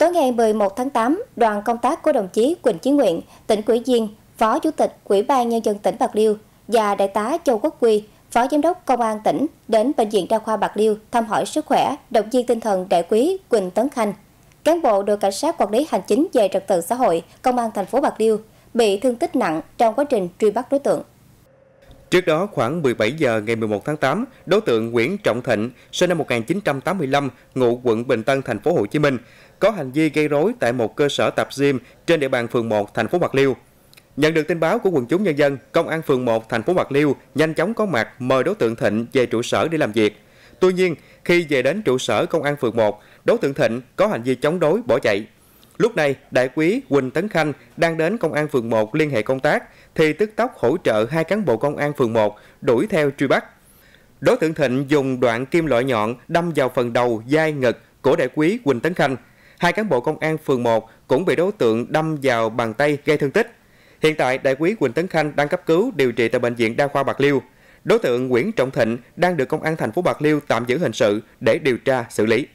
Tối ngày 11 tháng 8, đoàn công tác của đồng chí Quỳnh Chí Nguyện, tỉnh Quỹ Diên, Phó Chủ tịch Quỹ ban Nhân dân tỉnh Bạc Liêu và Đại tá Châu Quốc Quy, Phó Giám đốc Công an tỉnh đến Bệnh viện Đa khoa Bạc Liêu thăm hỏi sức khỏe, động viên tinh thần đại quý Quỳnh Tấn Khanh. Cán bộ đội cảnh sát quản lý hành chính về trật tự xã hội, Công an thành phố Bạc Liêu bị thương tích nặng trong quá trình truy bắt đối tượng. Trước đó khoảng 17 giờ ngày 11 tháng 8, đối tượng Nguyễn Trọng Thịnh, sinh năm 1985, ngụ quận Bình Tân, thành phố Hồ Chí Minh, có hành vi gây rối tại một cơ sở tập gym trên địa bàn phường 1, thành phố Bạc Liêu. Nhận được tin báo của quần chúng nhân dân, công an phường 1 thành phố Bạc Liêu nhanh chóng có mặt mời đối tượng Thịnh về trụ sở để làm việc. Tuy nhiên, khi về đến trụ sở công an phường 1, đối tượng Thịnh có hành vi chống đối bỏ chạy. Lúc này, đại quý Quỳnh Tấn Khanh đang đến công an phường 1 liên hệ công tác thì tức tốc hỗ trợ hai cán bộ công an phường 1 đuổi theo truy bắt. Đối tượng Thịnh dùng đoạn kim loại nhọn đâm vào phần đầu, dai ngực của đại quý Quỳnh Tấn Khanh. Hai cán bộ công an phường 1 cũng bị đối tượng đâm vào bàn tay gây thương tích. Hiện tại, đại quý Quỳnh Tấn Khanh đang cấp cứu điều trị tại bệnh viện đa khoa Bạc Liêu. Đối tượng Nguyễn Trọng Thịnh đang được công an thành phố Bạc Liêu tạm giữ hình sự để điều tra xử lý.